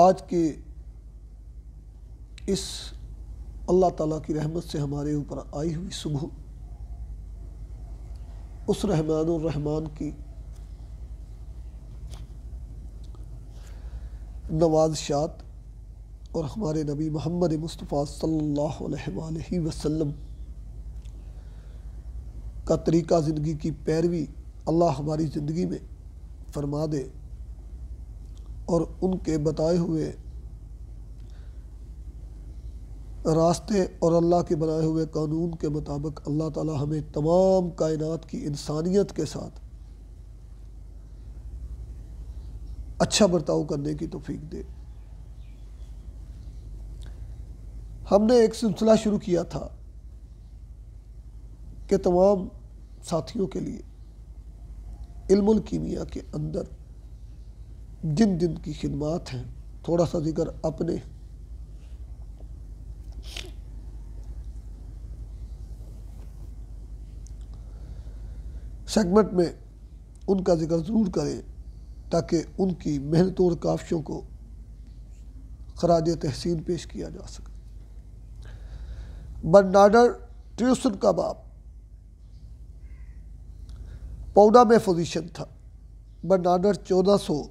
आज के इस अल्लाह ताला की रहमत से हमारे ऊपर आई हुई सुबह उस रहमान और रहमान की नवाजशात और हमारे नबी मोहम्मद मुस्तफ़ा सल्लल्लाहु अलैहि वसल्लम का तरीका ज़िंदगी की पैरवी अल्लाह हमारी ज़िंदगी में फरमा दे और उनके बताए हुए रास्ते और अल्लाह के बनाए हुए कानून के मुताबिक अल्लाह ताला हमें तमाम कायनात की इंसानियत के साथ अच्छा बर्ताव करने की तोफीक दे हमने एक सिलसिला शुरू किया था कि तमाम साथियों के लिए इल्मुल कीमिया के अंदर जिन जिन की खिदमत हैं थोड़ा सा जिक्र अपने सेगमेंट में उनका जिक्र ज़रूर करें ताकि उनकी मेहनत और काफ़ियों को खराज तहसीन पेश किया जा सके बर्नाडर ट्यूसन का बाप पौना में फोजिशन था बर्नाडर चौदह सौ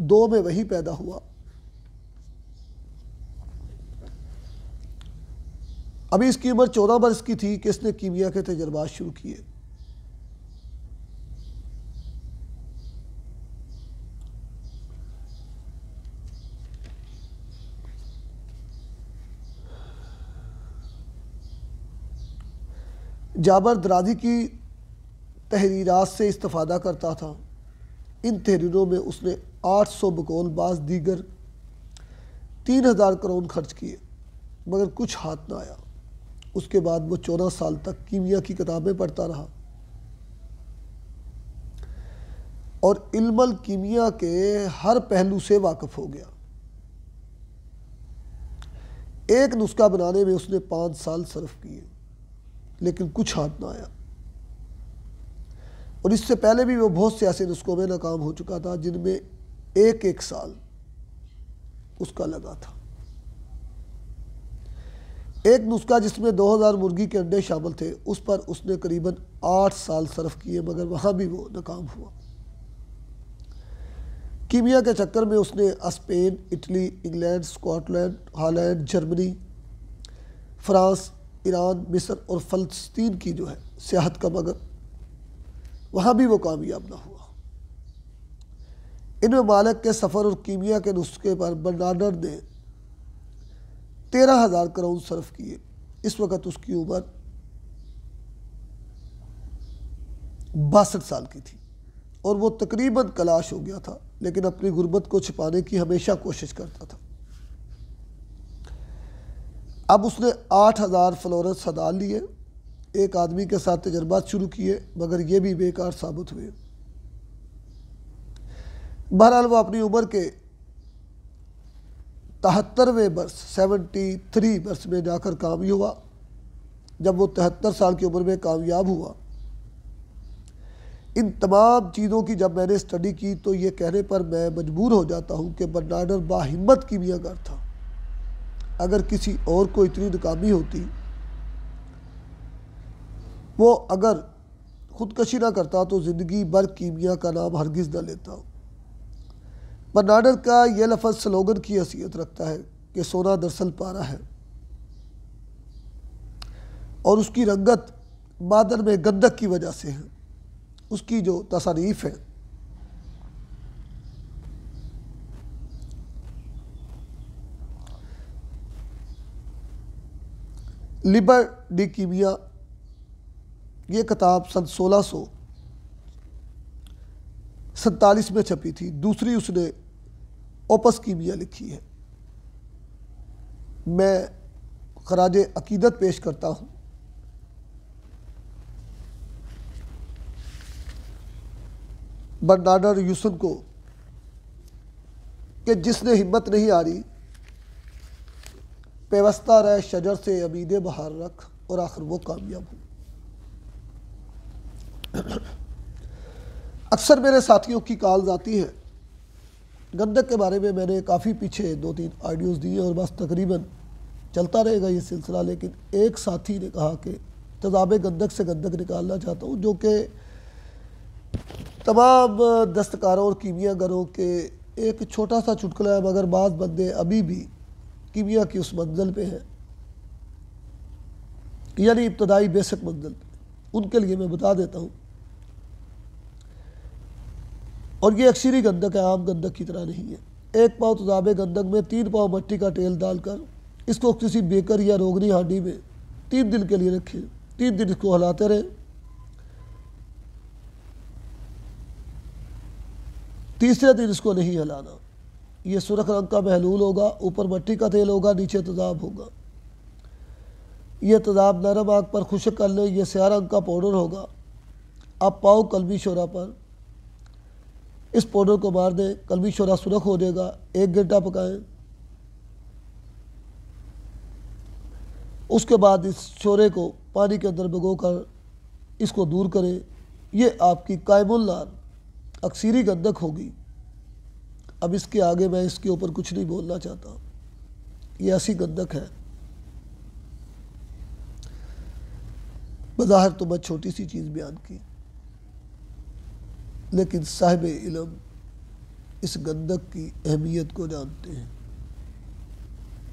दो में वही पैदा हुआ अभी इसकी उम्र चौदह बरस की थी कि इसने कीमिया के तजर्बात शुरू किए जाबर दरादी की तहरीरात से इस्तफ़ादा करता था इन तहरीरों में उसने आठ सौ बकौल बाज दीगर तीन हज़ार करोड़ खर्च किए मगर कुछ हाथ ना आया उसके बाद वो चौदह साल तक कीमिया की किताबें पढ़ता रहा और इल्मल कीमिया के हर पहलू से वाकफ़ हो गया एक नुस्खा बनाने में उसने पाँच साल सर्फ किए लेकिन कुछ हाथ ना आया और इससे पहले भी वो बहुत से ऐसे नुस्खों में नाकाम हो चुका था जिनमें एक एक साल उसका लगा था एक नुस्खा जिसमें 2000 मुर्गी के अंडे शामिल थे उस पर उसने करीबन आठ साल सर्फ किए मगर वहाँ भी वो नाकाम हुआ कीमिया के चक्कर में उसने Spain Italy England Scotland Holland Germany France Iran मिस्र और फ़लस्तीन की जो है सियाहत का मगर वहाँ भी वो कामयाब ना हुआ इन ममालक के सफ़र और कीमिया के नुस्खे पर बर्नाडर ने तेरह हज़ार करोड़ सर्फ किए इस वक्त उसकी उम्र बासठ साल की थी और वो तकरीबन कलाश हो गया था लेकिन अपनी गुर्बत को छिपाने की हमेशा कोशिश करता था अब उसने आठ हज़ार फ्लोरेंस हदा लिए एक आदमी के साथ तजर्बात शुरू किए मगर ये भी बेकार साबित हुए बहरहाल वो अपनी उम्र के तहत्तरवें वर्ष सेवेंटी थ्री वर्ष में जाकर काम ही हुआ जब वो तिहत्तर साल की उम्र में कामयाब हुआ इन तमाम चीज़ों की जब मैंने स्टडी की तो ये कहने पर मैं मजबूर हो जाता हूँ कि बर्नाडर बाहिम्मत अगर था अगर किसी और को इतनी नाकामी होती वो अगर खुदकशी ना करता तो ज़िंदगी भर कीमिया का नाम हरगिज़ ना लेता बर्नाडर का यह लफज स्लोगन की हैसियत रखता है कि सोना दरअसल पारा है और उसकी रंगत बादल में गंदक की वजह से है उसकी जो तसारीफ़ है लिबर डी कीमिया ये किताब सन सोलह सौ सैतालीस में छपी थी दूसरी उसने ओपस कीमिया लिखी है मैं खराज अकीदत पेश करता हूँ बर्नाडर यूसुन को कि जिसने हिम्मत नहीं हारी पेवस्ता रहे शजर से अमीदे बाहर रख और आखिर वो कामयाब हुई अक्सर मेरे साथियों की कॉल आती है गंदक के बारे में मैंने काफ़ी पीछे दो तीन आइडियोज़ दिए और बस तकरीबन चलता रहेगा ये सिलसिला लेकिन एक साथी ने कहा कि तजाब गंदक से गंदक निकालना चाहता हूँ जो कि तमाम दस्तकारों और कीमियागरों के एक छोटा सा चुटकला है मगर बाज़ बंदे अभी भी कीमिया की उस मंजिल पर हैं यानी इब्तदाई बेसिक मंजिल उनके लिए मैं बता देता हूँ और ये अक्सरी गंदक है आम गंदक की तरह नहीं है एक पाव तजाब गंदक में तीन पाव मट्टी का तेल डालकर इसको किसी बेकर या रोगनी हांडी में तीन दिन के लिए रखें तीन दिन इसको हलाते रहें तीसरे दिन इसको नहीं हलाना ये सुरख रंग का महलूल होगा ऊपर मट्टी का तेल होगा नीचे तजाब होगा यह तजाब नरम आग पर खुशक कर लें यह स्या रंग का पाउडर होगा अब पाओ कलमी शोरा पर इस पाउडर को मार दें कल भी शोरा सुरख हो जाएगा एक घंटा पकाएं उसके बाद इस शोरे को पानी के अंदर भिगो कर इसको दूर करें ये आपकी कायमुल्लार अक्सरी गंदक होगी अब इसके आगे मैं इसके ऊपर कुछ नहीं बोलना चाहता ये ऐसी गंदक है बज़ाहिर तो मैं छोटी सी चीज़ बयान की लेकिन साहिब इलम इस गंदक की अहमियत को जानते हैं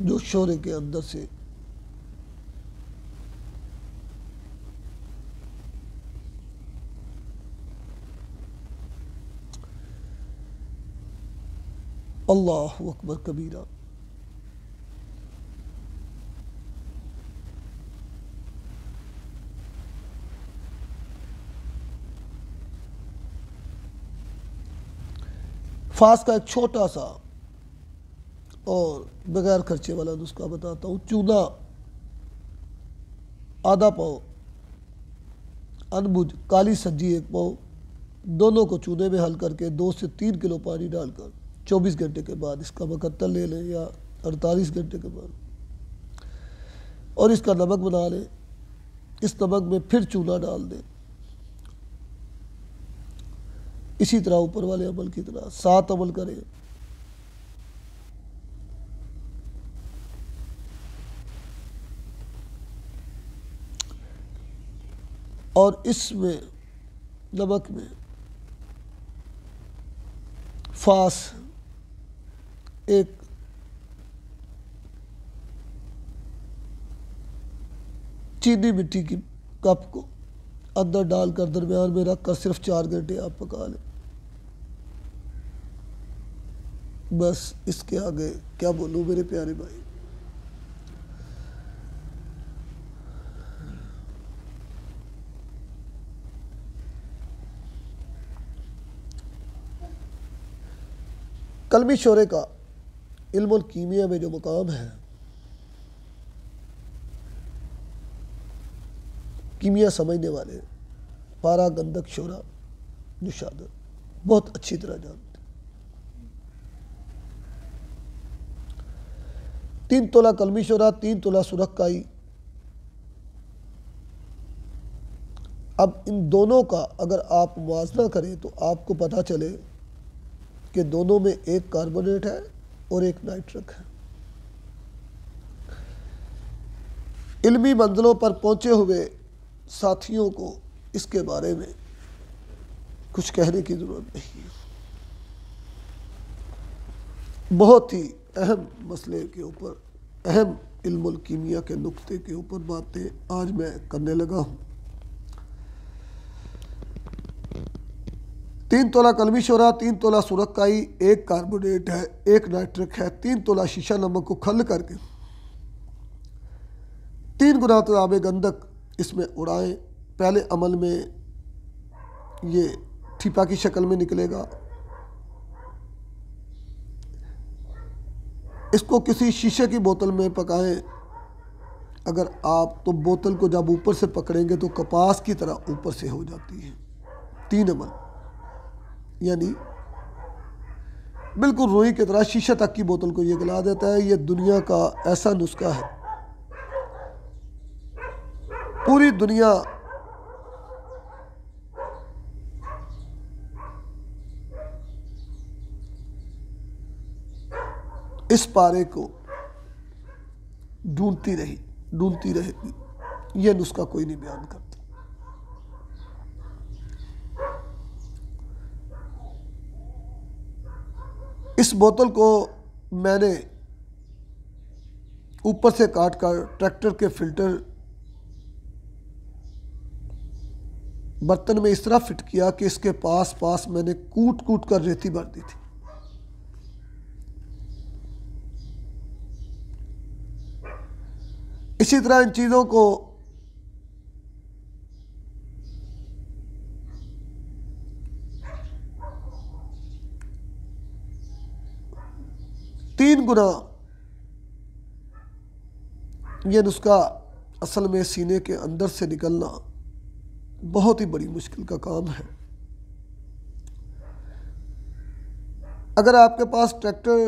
जो शोरे के अंदर से अल्लाह अकबर कबीरा फास का एक छोटा सा और बगैर खर्चे वाला नुस्खा बताता हूँ चूना आधा पाओ अनबुज काली सब्जी एक पाव दोनों को चूने में हल करके दो से तीन किलो पानी डालकर 24 घंटे के बाद इसका मकत्तर ले लें या 48 घंटे के बाद और इसका नमक बना लें इस नमक में फिर चूना डाल दें इसी तरह ऊपर वाले अमल की तरह सात अमल करें और इसमें नमक में फास एक चीनी मिट्टी की कप को अंदर डालकर दरमियान में रख कर सिर्फ चार घंटे आप पका लें बस इसके आगे क्या बोलूँ मेरे प्यारे भाई कलमी शोरे का इल्म कीमिया में जो मुकाम है कीमिया समझने वाले पारा गंदक शोरा नुशादर बहुत अच्छी तरह जानते तीन तोला कलमी शोरा तीन तोला सुरखकाई अब इन दोनों का अगर आप मुआजना करें तो आपको पता चले कि दोनों में एक कार्बोनेट है और एक नाइट्रक है इल्मी मंजिलों पर पहुंचे हुए साथियों को इसके बारे में कुछ कहने की ज़रूरत नहीं बहुत ही अहम मसले के ऊपर अहम इल्मीमिया के नुक्ते के ऊपर बातें आज मैं करने लगा हूँ तीन तोला कलमी शोरा तीन तोला सुरक्काई एक कार्बोनेट है एक नाइट्रिक है तीन तोला शीशा नमक को खल करके तीन गुना तो आबे गंदक इसमें उड़ाएं पहले अमल में ये ठीपा की शक्ल में निकलेगा इसको किसी शीशे की बोतल में पकाएं अगर आप तो बोतल को जब ऊपर से पकड़ेंगे तो कपास की तरह ऊपर से हो जाती है तीन अमल यानी बिल्कुल रोई की तरह शीशे तक की बोतल को ये गला देता है ये दुनिया का ऐसा नुस्खा है पूरी दुनिया इस पारे को ढूंढती रही ढूंढती रहेगी यह नुस्खा कोई नहीं बयान करता इस बोतल को मैंने ऊपर से काट कर ट्रैक्टर के फिल्टर बर्तन में इस तरह फिट किया कि इसके पास पास मैंने कूट कूट कर रेती भर दी थी इसी तरह इन चीज़ों को तीन गुना ये नुस्खा असल में सीने के अंदर से निकलना बहुत ही बड़ी मुश्किल का काम है अगर आपके पास ट्रैक्टर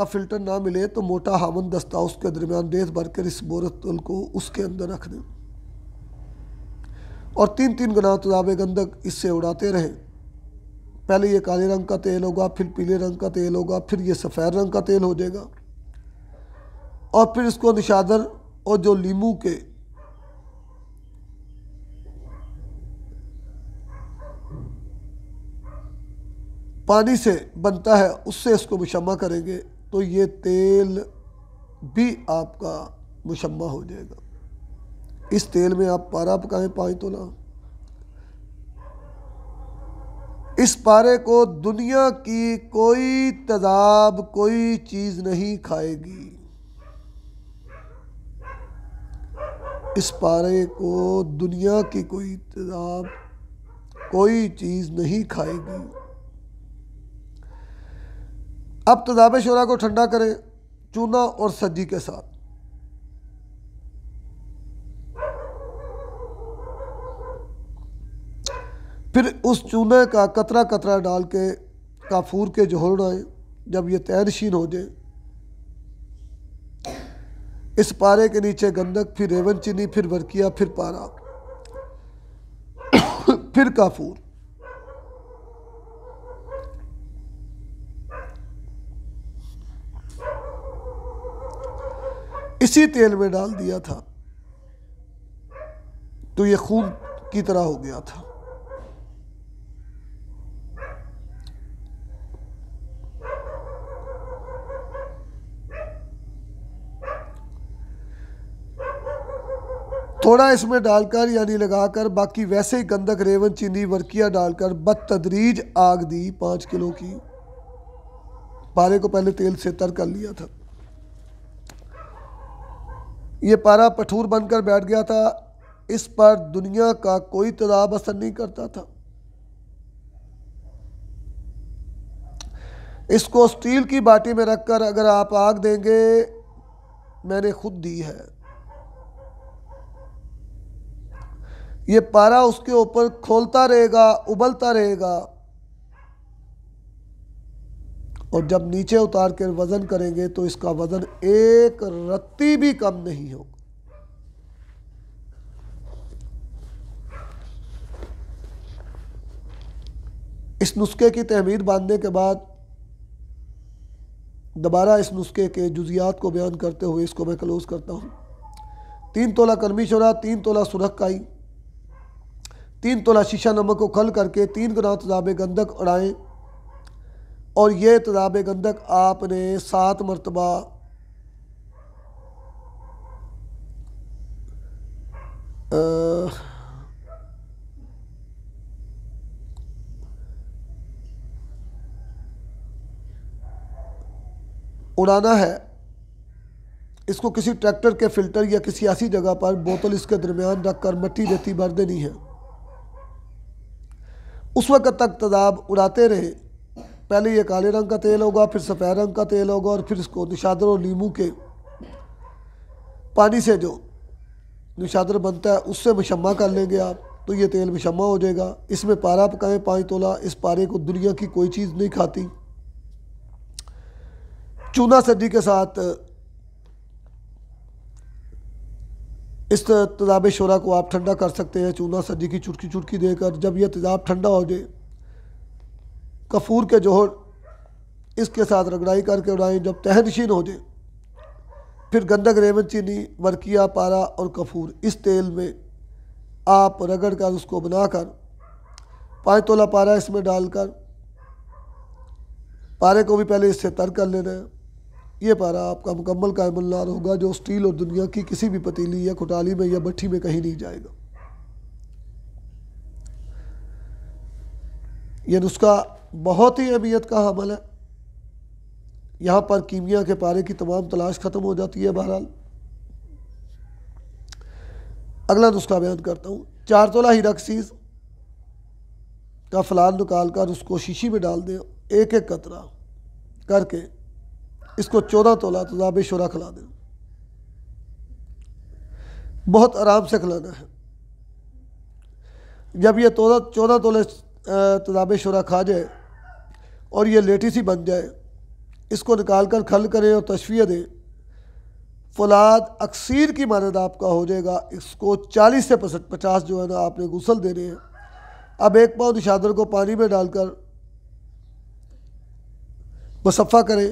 का फिल्टर ना मिले तो मोटा हामन दस्ता उसके दरमियान रेत भरकर इस बोरतल को उसके अंदर रख दें और तीन तीन गुना तजाब गंदक इससे उड़ाते रहें पहले ये काले रंग का तेल होगा फिर पीले रंग का तेल होगा फिर ये सफ़ेद रंग का तेल हो जाएगा और फिर इसको निशादर और जो लीमू के पानी से बनता है उससे इसको मुशमा करेंगे तो ये तेल भी आपका मुशम्मा हो जाएगा इस तेल में आप पारा पकाएं पाए तो ना इस पारे को दुनिया की कोई तजाब कोई चीज़ नहीं खाएगी इस पारे को दुनिया की कोई तजाब कोई चीज़ नहीं खाएगी अब तजाब तो शरा को ठंडा करें चूना और सज्जी के साथ फिर उस चूने का कतरा कतरा डाल के काफूर के जोहर डाएँ जब ये तैरशीन हो जाए इस पारे के नीचे गंदक फिर रेवन चीनी फिर वर्किया फिर पारा फिर काफूर इसी तेल में डाल दिया था तो ये खून की तरह हो गया था थोड़ा इसमें डालकर यानी लगाकर बाकी वैसे ही गंदक रेवन चीनी वर्किया डालकर बद तदरीज आग दी पाँच किलो की पारे को पहले तेल से तर कर लिया था ये पारा पठूर बनकर बैठ गया था इस पर दुनिया का कोई तदाब असर नहीं करता था इसको स्टील की बाटी में रखकर अगर आप आग देंगे मैंने खुद दी है ये पारा उसके ऊपर खोलता रहेगा उबलता रहेगा और जब नीचे उतार कर वज़न करेंगे तो इसका वज़न एक रत्ती भी कम नहीं होगा इस नुस्खे की तहमीद बांधने के बाद दोबारा इस नुस्खे के जुजियात को बयान करते हुए इसको मैं क्लोज़ करता हूँ तीन तोला कर्मी शोरा तीन तोला सुरख काई तीन तोला शीशा नमक को खल करके तीन ग्राम तजाब गंदक अड़ाएँ और ये तराब गंदक आपने सात मरतबा उड़ाना है इसको किसी ट्रैक्टर के फिल्टर या किसी ऐसी जगह पर बोतल इसके दरमियान रख कर मट्टी देती भर देनी है उस वक़्त तक तदाब उड़ाते रहे पहले ये काले रंग का तेल होगा फिर सफ़ेद रंग का तेल होगा और फिर इसको निशादर और नींबू के पानी से जो निशादर बनता है उससे मशमा कर लेंगे आप तो ये तेल मशमा हो जाएगा इसमें पारा पकाएं पाँच तोला इस पारे को दुनिया की कोई चीज़ नहीं खाती चूना सब्जी के साथ इस तजाब शोरा को आप ठंडा कर सकते हैं चूना सर्दी की चुटकी चुटकी देकर जब यह तेजाब ठंडा हो जाए कफूर के जोहर इसके साथ रगड़ाई करके उड़ाए जब तहनशीन हो जाए फिर गंदक रेवन चीनी मरकिया पारा और कफूर इस तेल में आप रगड़ कर उसको बनाकर पाँच तोला पारा इसमें डालकर पारे को भी पहले इससे तर कर लेना है ये पारा आपका मुकम्मल कायमल्लार होगा जो स्टील और दुनिया की किसी भी पतीली या खुटाली में या भट्ठी में कहीं नहीं जाएगा ये नुस्खा बहुत ही अहमियत का हमल है यहाँ पर कीमिया के पारे की तमाम तलाश ख़त्म हो जाती है बहरहाल अगला नुस्खा बयान करता हूँ चार तोला ही रक्सीज का फलान निकाल कर उसको शीशी में डाल दें एक एक कतरा करके इसको चौदह तोला तजाब शुरा खिला दें बहुत आराम से खिलाना है जब यह तोला चौदह तोले तजाब शुरा खा जाए और ये लेटी सी बन जाए इसको निकाल कर खल करें और तशवीह दें फलाद अक्सर की मानद आपका हो जाएगा इसको 40 से पचास जो है ना आपने गुसल देने हैं अब एक पाव निशादर को पानी में डालकर मुसफ़ा करें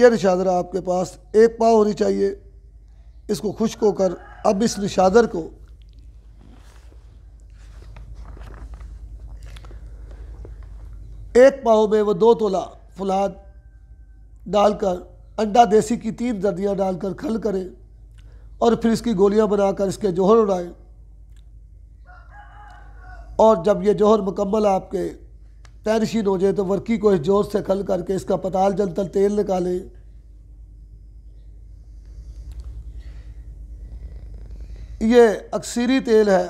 यह निशादर आपके पास एक पाव होनी चाहिए इसको खुश्क होकर अब इस निशादर को एक पाव में वो दो तोला फुलाद डालकर अंडा देसी की तीन दर्दियाँ डालकर खल करें और फिर इसकी गोलियाँ बनाकर इसके जोहर उड़ाएं और जब ये जोहर मुकम्मल आपके तैरशीन हो जाए तो वर्की को इस जोर से खल करके इसका पताल जलतल तेल निकालें ये अक्सरी तेल है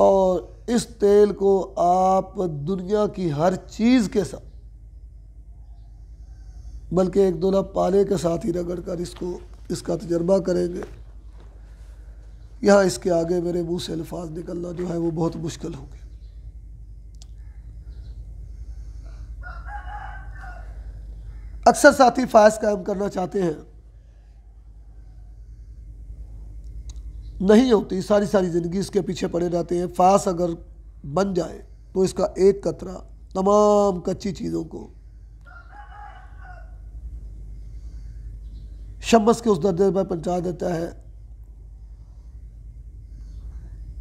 और इस तेल को आप दुनिया की हर चीज़ के साथ बल्कि एक दो पाले के साथ ही रगड़ कर इसको इसका तजर्बा करेंगे यहाँ इसके आगे मेरे मुँह से अल्फाज निकलना जो है वो बहुत मुश्किल होंगे अक्सर साथी फायस कायम करना चाहते हैं नहीं होती सारी सारी ज़िंदगी इसके पीछे पड़े रहते हैं फास अगर बन जाए तो इसका एक कतरा तमाम कच्ची चीज़ों को शमस के उस दर्जे पर पहुँचा देता है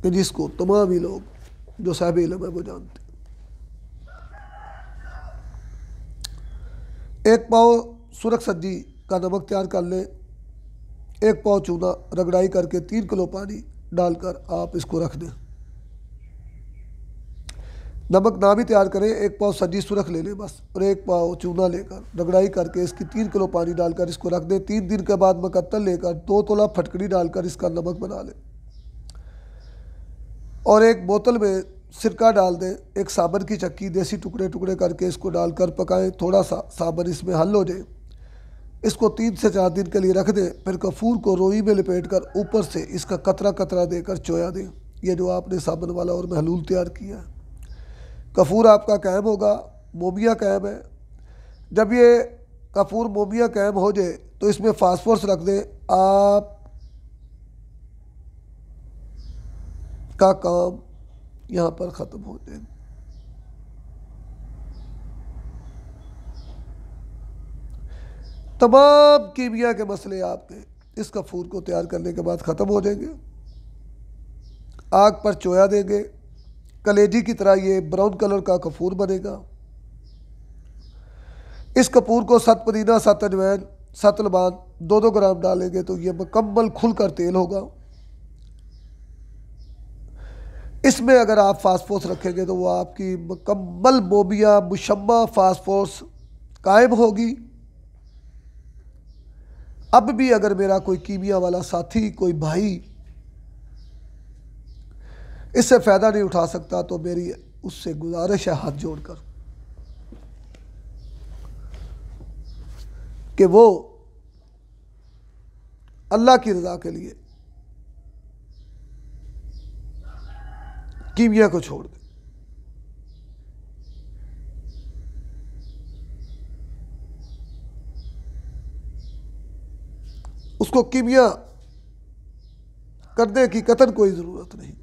कि जिसको तमाम ही लोग जो साहब इलम है वो जानते एक पाव सुरख सज्जी का नमक तैयार कर लें एक पाव चूना रगड़ाई करके तीन किलो पानी डालकर आप इसको रख दें नमक ना भी तैयार करें एक पाव सजी सुरख ले लें बस और एक पाव चूना लेकर रगड़ाई करके इसकी तीन किलो पानी डालकर इसको रख दें तीन दिन के बाद मकत्तल लेकर दो तोला फटकड़ी डालकर इसका नमक बना लें और एक बोतल में सिरका डाल दें एक साबन की चक्की देसी टुकड़े टुकड़े करके इसको डालकर पकाएं थोड़ा सा साबन इसमें हल हो जाए इसको तीन से चार दिन के लिए रख दें फिर कफूर को रोई में लपेट कर ऊपर से इसका कतरा कतरा देकर चोया दें यह जो आपने साबन वाला और महलूल तैयार किया कफूर आपका कैम होगा मोमिया कैम है जब ये कफूर मोमिया कैम हो जाए तो इसमें फास्फोरस रख दें आप का काम यहाँ पर ख़त्म हो जाए तमाम कीमिया के मसले आपके इस कफूर को तैयार करने के बाद ख़त्म हो जाएंगे आग पर चोया देंगे कलेजी की तरह ये ब्राउन कलर का कफूर बनेगा इस कपूर को सत पुदीना सत अजवैन सत लबान दो दो ग्राम डालेंगे तो ये मुकम्मल खुल कर तेल होगा इसमें अगर आप फास्फोर्स रखेंगे तो वो आपकी मुकम्मल मोबिया मुशम्मा फास्फोर्स कायम होगी अब भी अगर मेरा कोई कीमिया वाला साथी कोई भाई इससे फ़ायदा नहीं उठा सकता तो मेरी उससे गुजारिश है हाथ जोड़कर कि वो अल्लाह की रज़ा के लिए कीमिया को छोड़ दे उसको कीमिया करने की कतन कोई ज़रूरत नहीं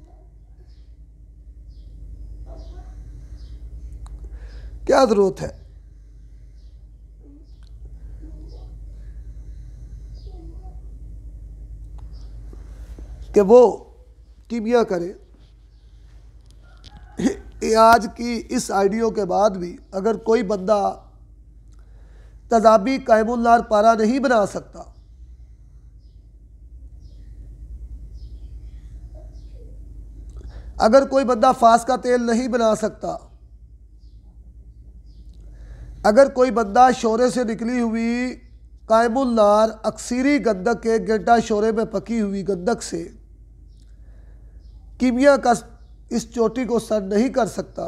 क्या ज़रूरत है कि वो कीमिया करे आज की इस आइडियो के बाद भी अगर कोई बंदा तजाबी कायमुल्लार पारा नहीं बना सकता अगर कोई बंदा फास का तेल नहीं बना सकता अगर कोई बंदा शोरे से निकली हुई नार अक्सीरी गंदक के गेंटा शोरे में पकी हुई गंदक से कीमिया का इस चोटी को सर नहीं कर सकता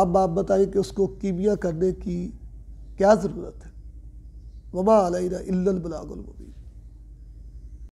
अब आप बताइए कि उसको कीमिया करने की क्या ज़रूरत है वबा अलैना इल्लल बलागुल